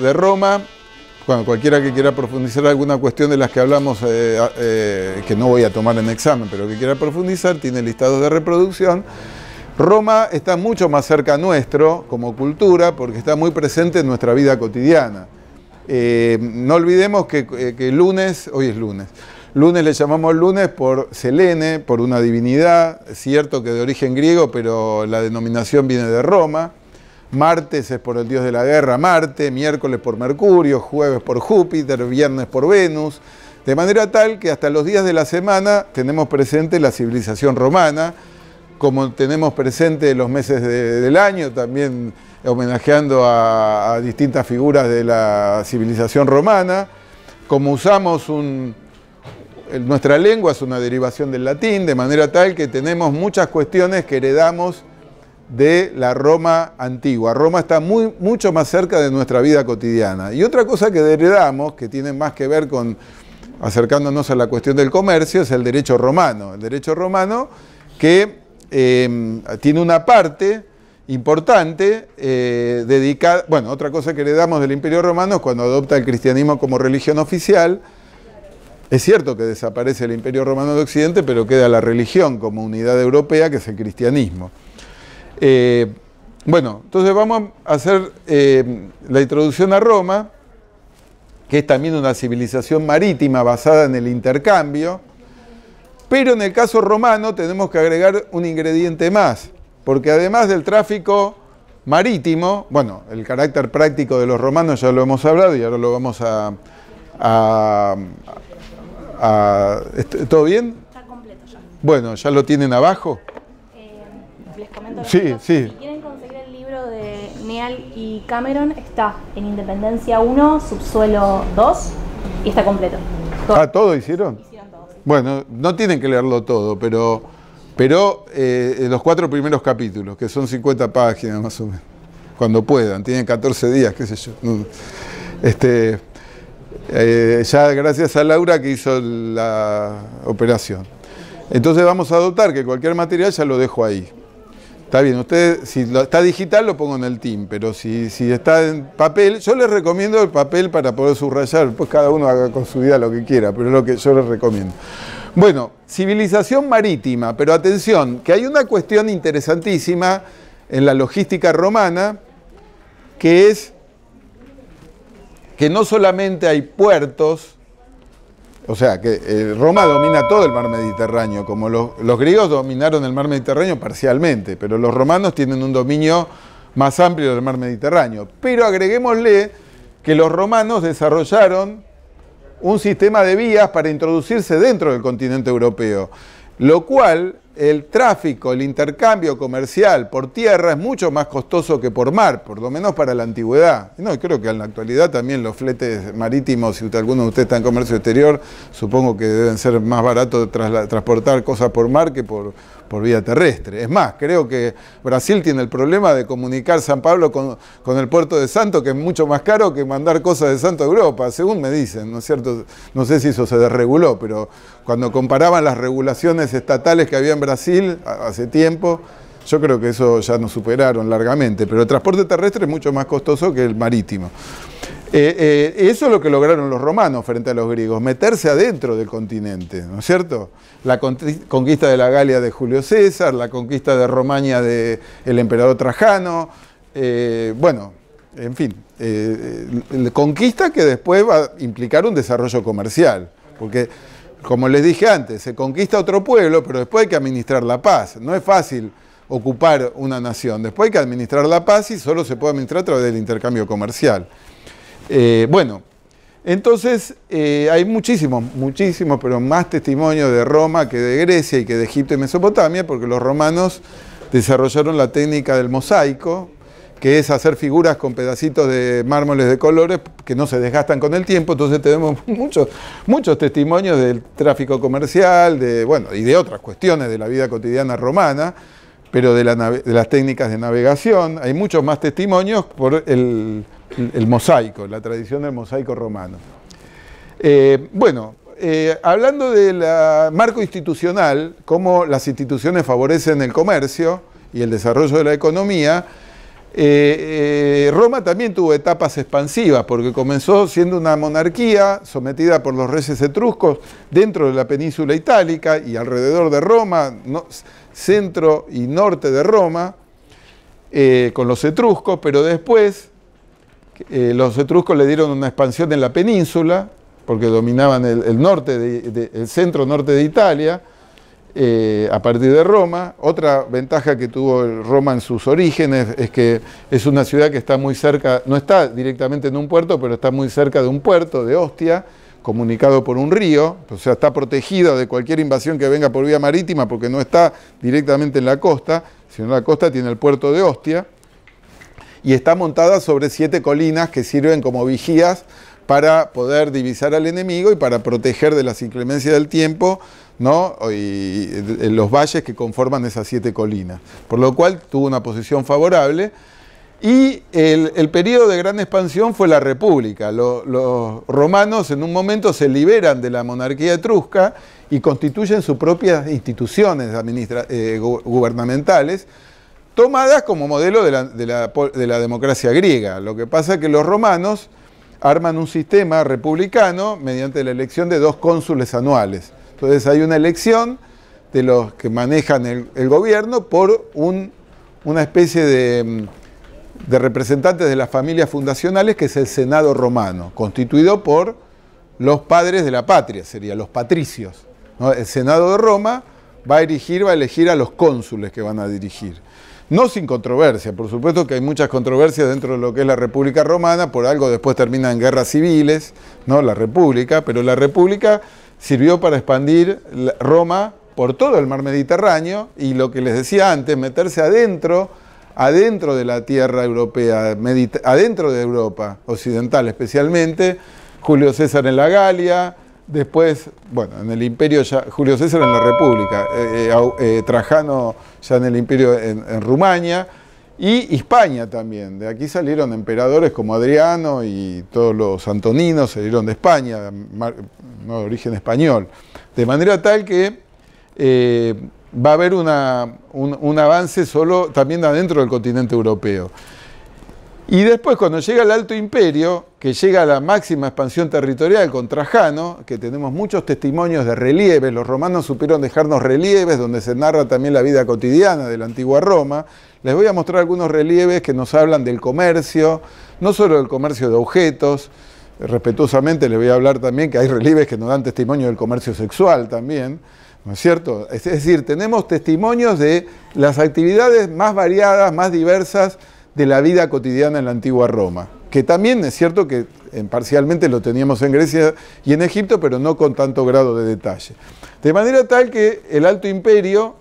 de Roma. cuando cualquiera que quiera profundizar alguna cuestión de las que hablamos, eh, eh, que no voy a tomar en examen, pero que quiera profundizar, tiene listado de reproducción. Roma está mucho más cerca nuestro como cultura porque está muy presente en nuestra vida cotidiana. Eh, no olvidemos que, que lunes, hoy es lunes, Lunes le llamamos lunes por Selene, por una divinidad, cierto que de origen griego, pero la denominación viene de Roma. Martes es por el dios de la guerra, Marte, miércoles por Mercurio, jueves por Júpiter, viernes por Venus, de manera tal que hasta los días de la semana tenemos presente la civilización romana, como tenemos presente los meses del año, también homenajeando a, distintas figuras de la civilización romana, como usamos nuestra lengua es una derivación del latín, de manera tal que tenemos muchas cuestiones que heredamos de la Roma antigua. Roma está muy, mucho más cerca de nuestra vida cotidiana. Y otra cosa que heredamos, que tiene más que ver con acercándonos a la cuestión del comercio, es el derecho romano. El derecho romano que em, tiene una parte importante eh, dedicada, bueno, otra cosa que heredamos del Imperio Romano es cuando adopta el cristianismo como religión oficial. Es cierto que desaparece el Imperio Romano de Occidente, pero queda la religión como unidad europea, que es el cristianismo. Eh, bueno, entonces vamos a hacer eh, la introducción a Roma, que es también una civilización marítima basada en el intercambio, pero en el caso romano tenemos que agregar un ingrediente más, porque además del tráfico marítimo, bueno, el carácter práctico de los romanos ya lo hemos hablado y ahora lo vamos a... a ¿Todo bien? Está completo ya. Bueno, ¿ya lo tienen abajo? les comento. Sí, sí. Si quieren conseguir el libro de Neal y Cameron, está en Independencia 1, subsuelo 2, y está completo. Todo. Ah, ¿todo hicieron? Bueno, no tienen que leerlo todo, pero, pero eh, los cuatro primeros capítulos, que son 50 páginas más o menos, cuando puedan, tienen 14 días, qué sé yo. Este, eh, ya gracias a Laura que hizo la operación. Entonces vamos a adoptar que cualquier material ya lo dejo ahí. Está bien, ustedes, si está digital lo pongo en el team, pero si, si está en papel, yo les recomiendo el papel para poder subrayar, pues cada uno haga con su vida lo que quiera, pero es lo que yo les recomiendo. Bueno, civilización marítima, pero atención, que hay una cuestión interesantísima en la logística romana, que es que no solamente hay puertos, o sea, que eh, Roma domina todo el mar Mediterráneo, como los, los, griegos dominaron el mar Mediterráneo parcialmente, pero los romanos tienen un dominio más amplio del mar Mediterráneo. Pero agreguémosle que los romanos desarrollaron un sistema de vías para introducirse dentro del continente europeo, lo cual el tráfico, el intercambio comercial por tierra es mucho más costoso que por mar, por lo menos para la antigüedad. No, creo que en la actualidad también los fletes marítimos, si alguno de ustedes está en comercio exterior, supongo que deben ser más baratos transportar cosas por mar que por, por vía terrestre. Es más, creo que Brasil tiene el problema de comunicar San Pablo con, el puerto de Santo, que es mucho más caro que mandar cosas de Santo a Europa, según me dicen, ¿no es cierto? No sé si eso se desreguló, pero cuando comparaban las regulaciones estatales que había en Brasil hace tiempo, yo creo que eso ya nos superaron largamente, pero el transporte terrestre es mucho más costoso que el marítimo. Eh, eh, eso es lo que lograron los romanos frente a los griegos, meterse adentro del continente, ¿no es cierto? La conquista de la Galia de Julio César, la conquista de Romaña del emperador Trajano, eh, bueno, en fin, la conquista que después va a implicar un desarrollo comercial, porque como les dije antes, se conquista otro pueblo, pero después hay que administrar la paz, no es fácil ocupar una nación, después hay que administrar la paz y solo se puede administrar a través del intercambio comercial. Eh, bueno, entonces eh, hay muchísimos, muchísimos, pero más testimonios de Roma que de Grecia y que de Egipto y Mesopotamia, porque los romanos desarrollaron la técnica del mosaico, que es hacer figuras con pedacitos de mármoles de colores que no se desgastan con el tiempo. Entonces tenemos muchos, muchos testimonios del tráfico comercial, de, bueno, y de otras cuestiones de la vida cotidiana romana, pero de, de las técnicas de navegación. Hay muchos más testimonios por el el mosaico, la tradición del mosaico romano. Eh, bueno, eh, hablando del marco institucional, cómo las instituciones favorecen el comercio y el desarrollo de la economía, eh, Roma también tuvo etapas expansivas, porque comenzó siendo una monarquía sometida por los reyes etruscos dentro de la península itálica y alrededor de Roma, centro y norte de Roma, con los etruscos, pero después eh, los etruscos le dieron una expansión en la península, porque dominaban el, norte, el centro norte de Italia, eh, a partir de Roma. Otra ventaja que tuvo Roma en sus orígenes es que es una ciudad que está muy cerca, no está directamente en un puerto, pero está muy cerca de un puerto, de Ostia, comunicado por un río, o sea, está protegida de cualquier invasión que venga por vía marítima, porque no está directamente en la costa, sino la costa tiene el puerto de Ostia y está montada sobre siete colinas que sirven como vigías para poder divisar al enemigo y para proteger de las inclemencias del tiempo ¿no? los valles que conforman esas siete colinas. Por lo cual tuvo una posición favorable. Y el, periodo de gran expansión fue la República. Los, romanos en un momento se liberan de la monarquía etrusca y constituyen sus propias instituciones eh, gubernamentales tomadas como modelo de la, democracia griega. Lo que pasa es que los romanos arman un sistema republicano mediante la elección de dos cónsules anuales. Entonces hay una elección de los que manejan el, gobierno por una especie mm, de, representantes de las familias fundacionales, que es el Senado romano, constituido por los padres de la patria, serían los patricios. El Senado de Roma va a dirigir, va a elegir a los cónsules que van a dirigir. No sin controversia, por supuesto que hay muchas controversias dentro de lo que es la República Romana, por algo después terminan guerras civiles, ¿no? La República, pero la República sirvió para expandir Roma por todo el mar Mediterráneo y lo que les decía antes, meterse adentro, adentro de la tierra europea, adentro de Europa occidental especialmente, Julio César en la Galia, Después, bueno, en el imperio ya, Julio César en la República, eh, eh, eh, Trajano ya en el imperio en, Rumania y España también. De aquí salieron emperadores como Adriano y todos los antoninos salieron de España, no, de origen español. De manera tal que va a haber un, un, avance solo también adentro del continente europeo. Y después cuando llega el Alto Imperio, que llega a la máxima expansión territorial con Trajano, que tenemos muchos testimonios de relieves, los romanos supieron dejarnos relieves donde se narra también la vida cotidiana de la antigua Roma, les voy a mostrar algunos relieves que nos hablan del comercio, no solo del comercio de objetos, respetuosamente les voy a hablar también que hay relieves que nos dan testimonio del comercio sexual también, ¿no es cierto? Es decir, tenemos testimonios de las actividades más variadas, más diversas, de la vida cotidiana en la antigua Roma, que también es cierto que eh, parcialmente lo teníamos en Grecia y en Egipto, pero no con tanto grado de detalle. De manera tal que el Alto Imperio,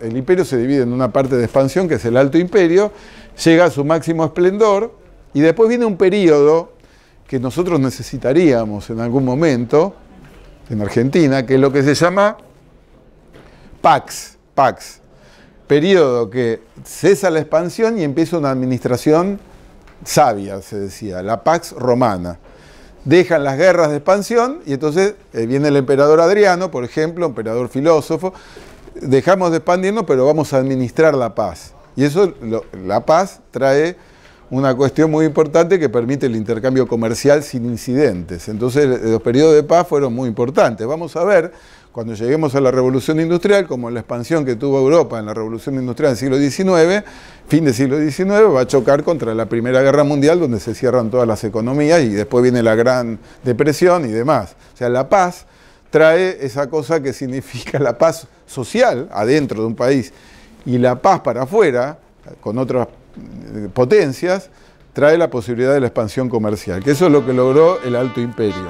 el imperio se divide en una parte de expansión, que es el Alto Imperio, llega a su máximo esplendor y después viene un periodo que nosotros necesitaríamos en algún momento en Argentina, que es lo que se llama Pax, Pax, periodo que cesa la expansión y empieza una administración sabia, se decía, la Pax Romana. Dejan las guerras de expansión y entonces eh, viene el emperador Adriano, por ejemplo, emperador filósofo, dejamos de expandirnos pero vamos a administrar la paz. Y eso, la paz trae una cuestión muy importante que permite el intercambio comercial sin incidentes. Entonces los periodos de paz fueron muy importantes. Vamos a ver cuando lleguemos a la revolución industrial, como la expansión que tuvo Europa en la revolución industrial del siglo XIX, fin del siglo XIX, va a chocar contra la Primera Guerra Mundial, donde se cierran todas las economías y después viene la Gran Depresión y demás. O sea, la paz trae esa cosa que significa la paz social adentro de un país y la paz para afuera, con otras eh, potencias, trae la posibilidad de la expansión comercial, que eso es lo que logró el Alto Imperio.